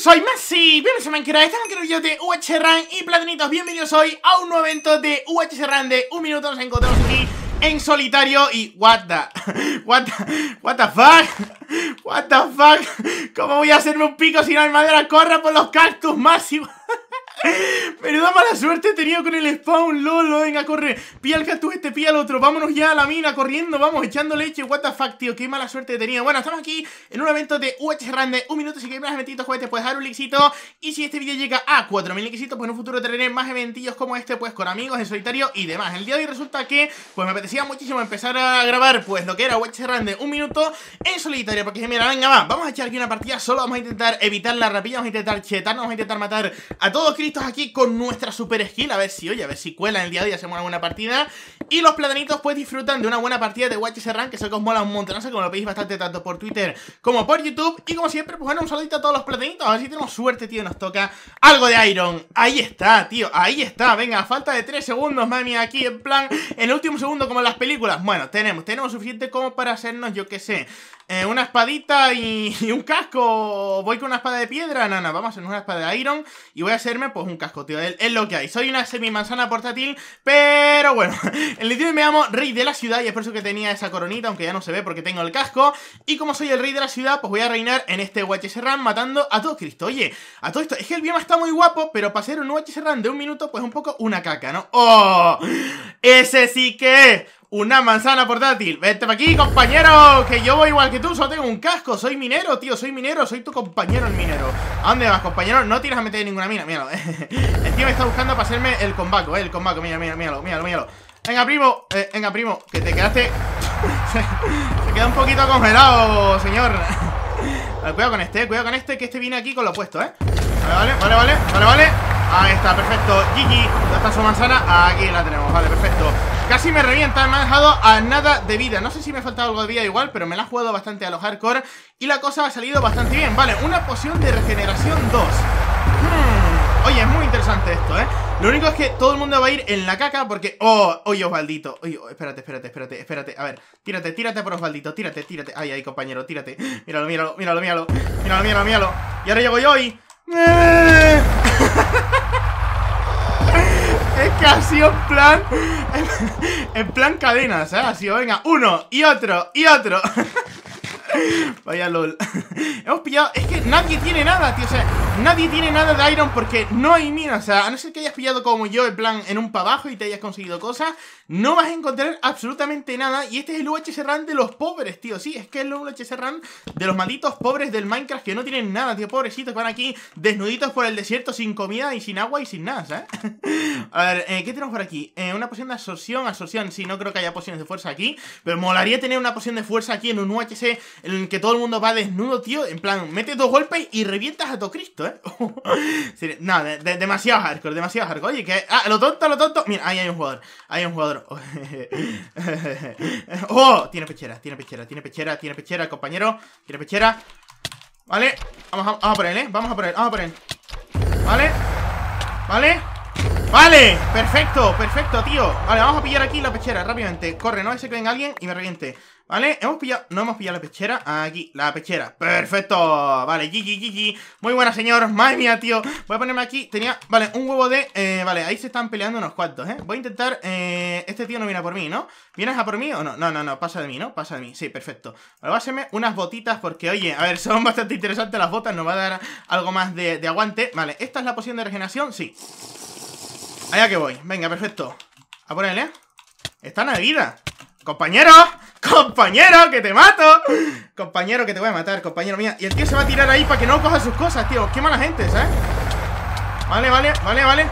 soy Messi bienvenidos a Minecraft, estamos en el video de UH Run y Platinitos, bienvenidos hoy a un nuevo evento de UH Run de un minuto, nos encontramos aquí en solitario y what the, what the, what the fuck, what the fuck, cómo voy a hacerme un pico si no hay madera, corra por los cactus, Masi, pero da mala suerte he tenido con el spawn, lolo. Venga, corre. Pía el cactus este, pía el otro. Vámonos ya a la mina corriendo. Vamos, echando leche. What the fuck, tío. Qué mala suerte he tenido. Bueno, estamos aquí en un evento de UH Grande. Un minuto. Si queréis más eventitos como puedes puedes dar un likecito. Y si este vídeo llega a 4000 likecitos, pues en un futuro traeré más eventillos como este, pues con amigos en solitario y demás. El día de hoy resulta que, pues me apetecía muchísimo empezar a grabar, pues lo que era UH Grande. Un minuto en solitario. Porque mira, venga, va. Vamos a echar aquí una partida solo. Vamos a intentar evitar la rapilla. Vamos a intentar chetarnos. Vamos a intentar matar a todos, Chris aquí con nuestra super skill, a ver si, oye, a ver si cuela en el día de hoy hacemos una buena partida. Y los platanitos pues disfrutan de una buena partida de Watch Serran que sé que os mola un montón como como lo veis bastante tanto por Twitter como por YouTube. Y como siempre, pues bueno, un saludito a todos los platanitos, a ver si tenemos suerte, tío, nos toca algo de Iron. Ahí está, tío, ahí está, venga, falta de 3 segundos, mami, aquí en plan, en el último segundo como en las películas. Bueno, tenemos, tenemos suficiente como para hacernos, yo qué sé, eh, una espadita y, un casco. Voy con una espada de piedra, nana. No, no, vamos a hacer una espada de iron y voy a hacerme pues un casco, tío. Es lo que hay. Soy una semi-manzana portátil, pero bueno. El día me llamo Rey de la Ciudad y es por eso que tenía esa coronita, aunque ya no se ve porque tengo el casco. Y como soy el Rey de la Ciudad, pues voy a reinar en este Run matando a todo Cristo. Oye, a todo esto. Es que el bioma está muy guapo, pero para ser un Run de un minuto, pues un poco una caca, ¿no? ¡Oh! Ese sí que una manzana portátil. Vete para aquí, compañero. Que yo voy igual que tú, solo tengo un casco. Soy minero, tío. Soy minero. Soy tu compañero el minero. ¿A dónde vas, compañero? No tires a meter ninguna mina. Míralo. el tío me está buscando para hacerme el combaco, eh. El combaco. Míralo, míralo, míralo, míralo. míralo. Venga, primo. Eh, venga, primo. Que te quedaste... Se queda un poquito congelado, señor. cuidado con este, eh, cuidado con este, que este viene aquí con lo puesto, ¿eh? Vale, vale, vale, vale, vale, Ahí está, perfecto. Gigi, ¿dónde está su manzana? Aquí la tenemos, vale, perfecto. Casi me revienta, me ha dejado a nada de vida No sé si me ha faltado algo de vida igual, pero me la ha jugado bastante a lo hardcore Y la cosa ha salido bastante bien Vale, una poción de regeneración 2 hmm. Oye, es muy interesante esto, ¿eh? Lo único es que todo el mundo va a ir en la caca porque... ¡Oh! ¡Oye, Osvaldito! Oye, oh, espérate, espérate, espérate, espérate. A ver, tírate, tírate por Osvaldito, tírate, tírate. Ay, ay, compañero, tírate. Míralo, míralo, míralo, míralo. Míralo, míralo, míralo. Y ahora llego yo y... ¡Eh! Es que ha sido en plan. En, plan cadenas, ¿eh? Ha sido, venga, uno y otro y otro. Vaya lol. Hemos pillado. Es que nadie tiene nada, tío. O sea. Nadie tiene nada de iron porque no hay minas. O sea, a no ser que hayas pillado como yo, en plan, en un para abajo y te hayas conseguido cosas, no vas a encontrar absolutamente nada. Y este es el UHC Run de los pobres, tío. Sí, es que es el UHC Run de los malditos pobres del Minecraft que no tienen nada, tío. Pobrecitos, van aquí desnuditos por el desierto sin comida y sin agua y sin nada, ¿sabes? a ver, eh, ¿qué tenemos por aquí? Eh, una poción de absorción, absorción. Sí, no creo que haya pociones de fuerza aquí, pero molaría tener una poción de fuerza aquí en un UHC en el que todo el mundo va desnudo, tío. En plan, metes dos golpes y revientas a todo Cristo, ¿eh? no, demasiado hardcore, demasiado hardcore. Oye, que. Ah, lo tonto, lo tonto. Mira, ahí hay un jugador. Ahí hay un jugador. ¡Oh! Tiene pechera, tiene pechera, tiene pechera, tiene pechera, compañero. Tiene pechera. Vale, vamos a, vamos a por él, ¿eh? Vamos a por él, vamos a por él. Vale, vale. Vale, perfecto, perfecto, tío Vale, vamos a pillar aquí la pechera, rápidamente Corre, no sé que venga alguien y me reviente Vale, hemos pillado, no hemos pillado la pechera Aquí, la pechera, perfecto Vale, GG, GG, muy buena señor Madre mía, tío, voy a ponerme aquí, tenía Vale, un huevo de, eh, vale, ahí se están peleando unos cuantos, eh Voy a intentar, eh, este tío no viene a por mí, ¿no? ¿Vienes a por mí o no? No, no, no, pasa de mí, ¿no? Pasa de mí, sí, perfecto Vale, voy a hacerme unas botitas porque, oye, a ver Son bastante interesantes las botas, nos va a dar algo más de, de aguante Vale, ¿esta es la poción de regeneración? Sí Allá que voy. Venga, perfecto. A ponerle. ¿eh? en la vida. ¡Compañero! ¡Compañero! ¡Que te mato! Compañero, que te voy a matar, compañero mía. Y el tío se va a tirar ahí para que no coja sus cosas, tío. Qué mala gente, ¿sabes? ¿eh? Vale, vale, vale, vale.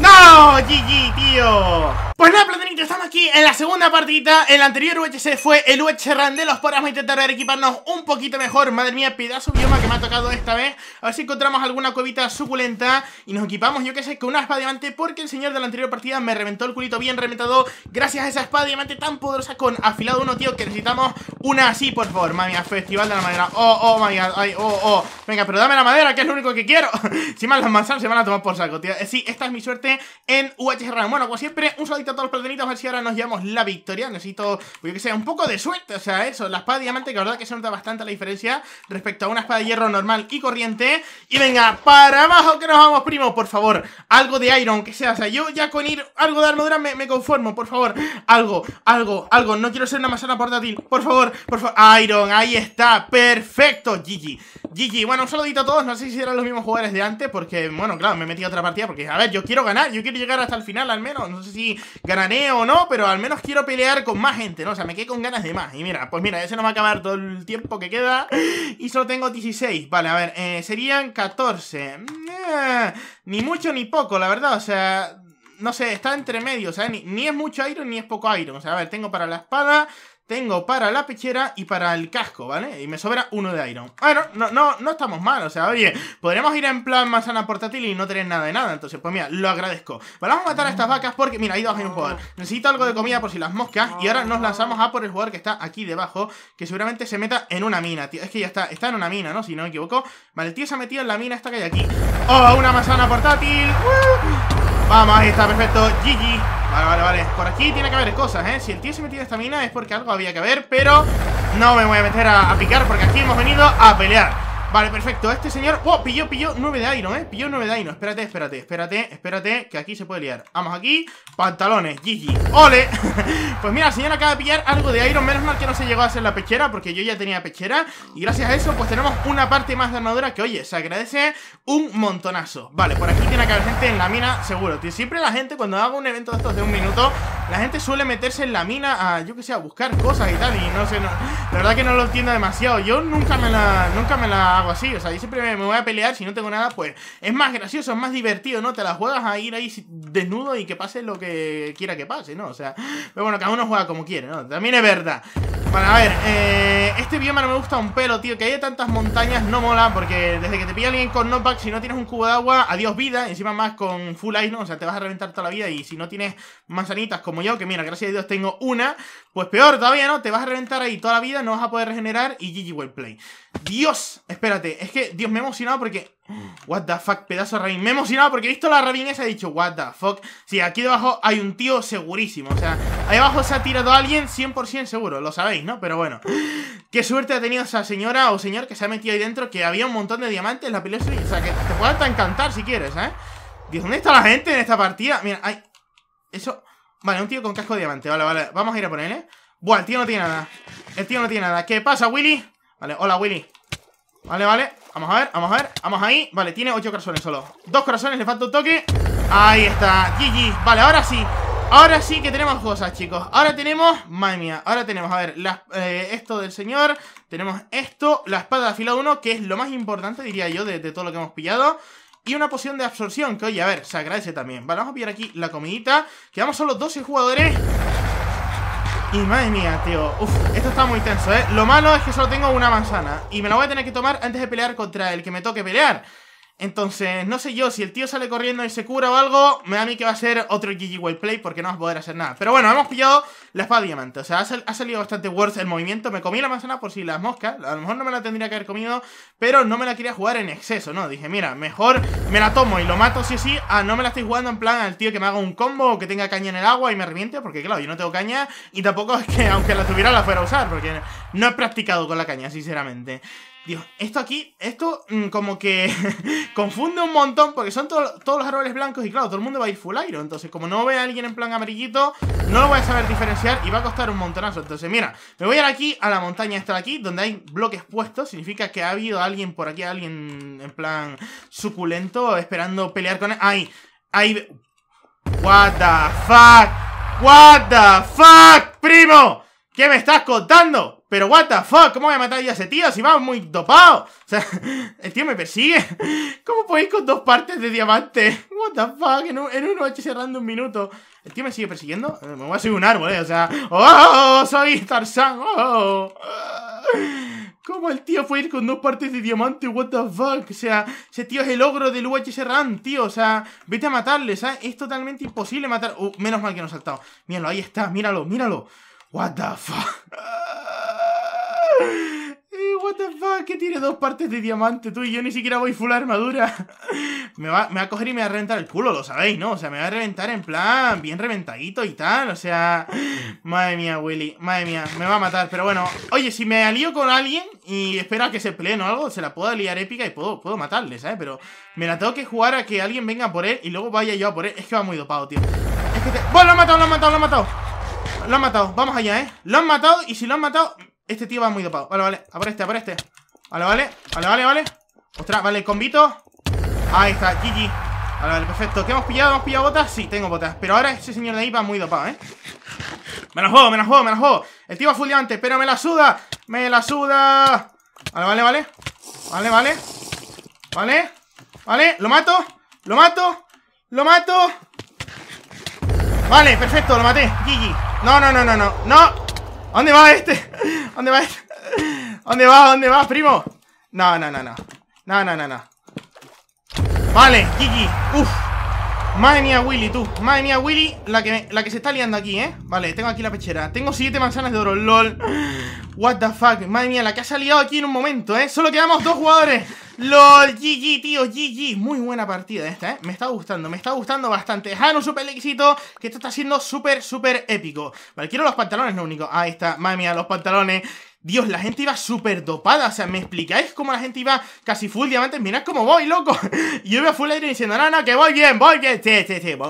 ¡No! ¡GG, tío! Pues nada, Platanito, estamos aquí en la segunda partida. El anterior UHC fue el UHC Run de los poras. Vamos a intentar equiparnos un poquito mejor. Madre mía, pedazo bioma que me ha tocado esta vez. A ver si encontramos alguna cuevita suculenta y nos equipamos, yo que sé, con una espada diamante. Porque el señor de la anterior partida me reventó el culito bien reventado. Gracias a esa espada diamante tan poderosa con afilado uno, tío, que necesitamos una así, por favor. Madre mía, festival de la madera. Oh, oh, my Ay, oh, oh. Venga, pero dame la madera, que es lo único que quiero. si más las manzanas se van a tomar por saco, tío. Eh, sí, esta es mi suerte en UHC Run. Bueno, como siempre, un saludito a todos los platinitos a ver si ahora nos llevamos la victoria. Necesito, pues yo que sea, un poco de suerte. O sea, eso, la espada diamante, que la verdad que se nota bastante la diferencia respecto a una espada de hierro normal y corriente. Y venga, para abajo que nos vamos, primo, por favor. Algo de iron, que sea. O sea, yo ya con ir algo de armadura me, conformo, por favor. Algo, algo, algo. No quiero ser una masana portátil. Por favor, por favor. Iron, ahí está. Perfecto, GG. GG. Bueno, un saludito a todos. No sé si eran los mismos jugadores de antes, porque, bueno, claro, me he metido a otra partida. Porque, a ver, yo quiero ganar. Yo quiero llegar hasta el final, al menos. No sé si ganaré o no, pero al menos quiero pelear con más gente, ¿no? O sea, me quedé con ganas de más. Y mira, pues mira, eso no va a acabar todo el tiempo que queda. Y solo tengo 16. Vale, a ver, eh, serían 14. Eh, ni mucho ni poco, la verdad. O sea, no sé, está entre medio, o sea, ni, ni es mucho Iron ni es poco Iron. O sea, a ver, tengo para la espada, tengo para la pechera y para el casco, ¿vale? Y me sobra uno de Iron. Bueno, no, no, no estamos mal, o sea, oye, podríamos ir en plan manzana portátil y no tener nada de nada. Entonces, pues mira, lo agradezco. Vale, vamos a matar a estas vacas porque, mira, ahí dos hay un jugador. Necesito algo de comida por si las moscas. Y ahora nos lanzamos a por el jugador que está aquí debajo, que seguramente se meta en una mina, tío. Es que ya está, está en una mina, ¿no? Si no me equivoco. Vale, el tío se ha metido en la mina esta que hay aquí. ¡Oh, una manzana portátil! ¡Uh! Vamos, ahí está, perfecto. GG. Vale, vale, vale. Por aquí tiene que haber cosas, ¿eh? Si el tío se en esta mina es porque algo había que haber, pero no me voy a meter a picar porque aquí hemos venido a pelear. Vale, perfecto, este señor... ¡Oh! Pilló, pilló nueve de Iron, ¿eh? Pilló nueve de Iron Espérate, espérate, espérate, espérate Que aquí se puede liar Vamos aquí Pantalones, GG ¡Ole! pues mira, el señor acaba de pillar algo de Iron Menos mal que no se llegó a hacer la pechera Porque yo ya tenía pechera Y gracias a eso, pues tenemos una parte más de armadura Que, oye, se agradece un montonazo Vale, por aquí tiene que haber gente en la mina Seguro, Siempre la gente, cuando hago un evento de estos de un minuto la gente suele meterse en la mina a, yo que sé, a buscar cosas y tal. Y no sé, no, la verdad que no lo entiendo demasiado. Yo nunca me la, nunca me la hago así. O sea, yo siempre me, voy a pelear. Si no tengo nada, pues es más gracioso, es más divertido, ¿no? Te la juegas a ir ahí desnudo y que pase lo que quiera que pase, ¿no? O sea, pero bueno, cada uno juega como quiere, ¿no? También es verdad. Vale, a ver, eh, este bioma no me gusta un pelo, tío Que haya tantas montañas no mola Porque desde que te pilla alguien con no pack Si no tienes un cubo de agua, adiós vida Encima más con full ice, ¿no? O sea, te vas a reventar toda la vida Y si no tienes manzanitas como yo Que mira, gracias a Dios tengo una Pues peor todavía, ¿no? Te vas a reventar ahí toda la vida No vas a poder regenerar y GG well play Dios, espérate, es que Dios me he emocionado porque... What the fuck, pedazo de ravine Me he emocionado porque he visto la ravine esa y he dicho, what the fuck. Sí, aquí debajo hay un tío segurísimo. O sea, ahí abajo se ha tirado a alguien 100% seguro. Lo sabéis, ¿no? Pero bueno. Qué suerte ha tenido esa señora o señor que se ha metido ahí dentro. Que había un montón de diamantes en la pile, O sea, que te puede hasta encantar si quieres, ¿eh? Dios, ¿dónde está la gente en esta partida? Mira, hay... Eso... Vale, un tío con casco de diamante. Vale, vale. Vamos a ir a por él, ¿eh? Buah, el tío no tiene nada. El tío no tiene nada. ¿Qué pasa, Willy? Vale, hola, Willy. Vale, vale. Vamos a ver, vamos a ver, vamos ahí Vale, tiene 8 corazones solo Dos corazones, le falta un toque Ahí está, GG Vale, ahora sí Ahora sí que tenemos cosas, chicos Ahora tenemos, madre mía Ahora tenemos, a ver, eh, esto del señor Tenemos esto, la espada de afilado 1 Que es lo más importante, diría yo, de, de todo lo que hemos pillado y una poción de absorción, que oye, a ver, se agradece también Vale, vamos a pillar aquí la comidita Quedamos solo 12 jugadores y madre mía, tío Uf, esto está muy tenso, ¿eh? Lo malo es que solo tengo una manzana Y me la voy a tener que tomar antes de pelear contra el que me toque pelear entonces, no sé yo, si el tío sale corriendo y se cura o algo, me da a mí que va a ser otro GG Well Play porque no vas a poder hacer nada. Pero bueno, hemos pillado la espada diamante. O sea, ha, salido bastante worth el movimiento. Me comí la manzana por si las moscas. A lo mejor no me la tendría que haber comido, pero no me la quería jugar en exceso, ¿no? Dije, mira, mejor me la tomo y lo mato sí o sí. Ah, no me la estoy jugando en plan al tío que me haga un combo o que tenga caña en el agua y me reviente, porque claro, yo no tengo caña y tampoco es que aunque la tuviera la fuera a usar, porque no he practicado con la caña, sinceramente. Dios, esto aquí, esto mm, como que confunde un montón porque son todos los árboles blancos y claro, todo el mundo va a ir full iron. Entonces, como no vea a alguien en plan amarillito, no lo voy a saber diferenciar y va a costar un montonazo. Entonces, mira, me voy a ir aquí a la montaña esta de aquí, donde hay bloques puestos. Significa que ha habido alguien por aquí, alguien en plan suculento, esperando pelear con él. ¡Ahí! ¡Ahí! ¡What the fuck! ¡What the fuck, primo! ¿Qué me estás contando? Pero what the fuck, ¿cómo voy a matar ya a ese tío si va muy dopado? O sea, el tío me persigue. ¿Cómo ir con dos partes de diamante? What the fuck, en un, en un un minuto. ¿El tío me sigue persiguiendo? Eh, me voy a subir un árbol, eh, o sea... ¡Oh, oh, oh soy Tarzan ¡Oh, ¡Oh! ¿Cómo el tío puede ir con dos partes de diamante? What the fuck, o sea... Ese tío es el ogro del UHC Run, tío, o sea... Vete a matarle, ¿sabes? Es totalmente imposible matar... Uh, menos mal que no ha saltado. Míralo, ahí está, míralo, míralo. What the fuck. Eh, what the fuck, que tiene dos partes de diamante, tú y yo ni siquiera voy full armadura. Me va, me va a coger y me va a reventar el culo, lo sabéis, ¿no? O sea, me va a reventar en plan bien reventadito y tal, o sea... Madre mía, Willy, madre mía, me va a matar, pero bueno... Oye, si me alío con alguien y espero a que se pleno o algo, se la puedo aliar épica y puedo, puedo matarle, ¿sabes? Pero me la tengo que jugar a que alguien venga por él y luego vaya yo a por él. Es que va muy dopado, tío. Es que ¡Bueno, lo ha matado, lo ha matado, lo ha matado! lo han matado. Vamos allá, ¿eh? Lo han matado y si lo han matado... Este tío va muy dopado. Vale, vale. A por este, a este. Vale, vale. Vale, vale, vale. Ostras, vale, convito Ahí está, GG. Vale, vale, perfecto. ¿Qué hemos pillado? ¿Hemos pillado botas? Sí, tengo botas. Pero ahora ese señor de ahí va muy dopado, ¿eh? Me lo juego, me la juego, me la juego. El tío va full diamante, pero me la suda. Me la suda. Vale, vale, vale. Vale, vale. Vale. Vale. Lo mato. Lo mato. Lo mato. Vale, perfecto, lo maté. gigi No, no, no, no, no. ¡No! ¿Dónde va este? ¿Dónde va este? ¿Dónde va? ¿Dónde va, primo? No, no, no, no. No, no, no, no. Vale, gigi Uf. Madre mía, Willy, tú. Madre mía, Willy, la que, la que se está liando aquí, ¿eh? Vale, tengo aquí la pechera. Tengo siete manzanas de oro, lol. What the fuck. Madre mía, la que ha salido aquí en un momento, ¿eh? Solo quedamos dos jugadores. Los GG, tío, GG. Muy buena partida esta, ¿eh? Me está gustando, me está gustando bastante. un super éxito, que esto está siendo súper, súper épico. Vale, quiero los pantalones, lo único. Ahí está, madre mía, los pantalones. Dios, la gente iba súper dopada. O sea, ¿me explicáis cómo la gente iba casi full diamantes? Mirad cómo voy, loco. Y yo iba full aire diciendo, no, no, que voy bien, voy bien.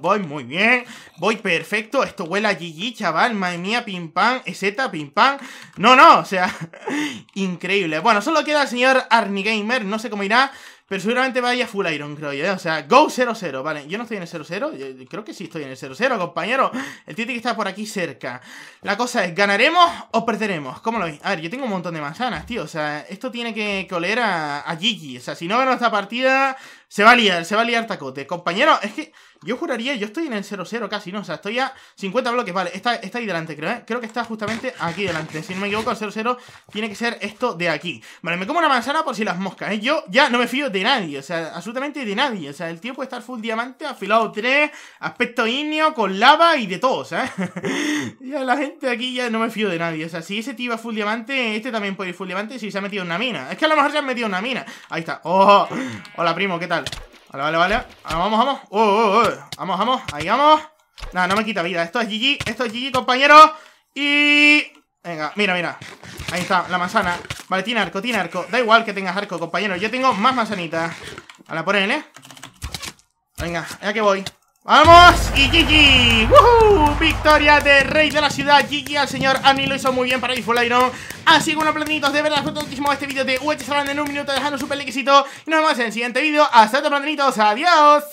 voy muy bien. Voy perfecto. Esto huele a GG, chaval. Madre mía, pim pam, Z, pim pam. No, no, o sea, increíble. Bueno, solo queda el señor Arnie Gamer. No sé cómo irá. Pero seguramente vaya full Iron, creo yo, ¿eh? O sea, Go 0-0, vale. Yo no estoy en el 0-0, creo que sí estoy en el 0-0, compañero. El Titi que está por aquí cerca. La cosa es, ¿ganaremos o perderemos? ¿Cómo lo veis? A ver, yo tengo un montón de manzanas, tío. O sea, esto tiene que, coler oler a, a Gigi. O sea, si no gano esta partida, se va a liar, se va a liar tacote. Compañero, es que yo juraría, yo estoy en el 0-0 casi, ¿no? O sea, estoy a 50 bloques, vale, está, está ahí delante, creo, ¿eh? Creo que está justamente aquí delante. Si no me equivoco, el 0-0 tiene que ser esto de aquí. Vale, me como una manzana por si las moscas, ¿eh? Yo ya no me fío de nadie, o sea, absolutamente de nadie. O sea, el tío puede estar full diamante, afilado 3, aspecto íneo, con lava y de todo, ¿sabes? ya la gente aquí ya no me fío de nadie. O sea, si ese tío va full diamante, este también puede ir full diamante si se ha metido en una mina. Es que a lo mejor se ha metido en una mina. Ahí está. ¡Oh! Hola, primo, ¿qué tal? Vale, vale, vale. Ah, vamos, vamos, oh, oh, oh. vamos. Vamos, Ahí vamos. Nada, no me quita vida. Esto es GG. Esto es GG, compañero Y... Venga, mira, mira. Ahí está, la manzana. Vale, tiene arco, tiene arco. Da igual que tengas arco, compañero. Yo tengo más A la por él, ¿eh? Venga, ya que voy. ¡Vamos! ¡Y Gigi! ¡Woohoo! Victoria de Rey de la Ciudad Gigi al señor Ani lo hizo muy bien para full Iron Así que bueno, platinitos, de verdad, todo muchísimo este vídeo de UH en un minuto dejando un super Y nos vemos en el siguiente vídeo Hasta otro platinitos! adiós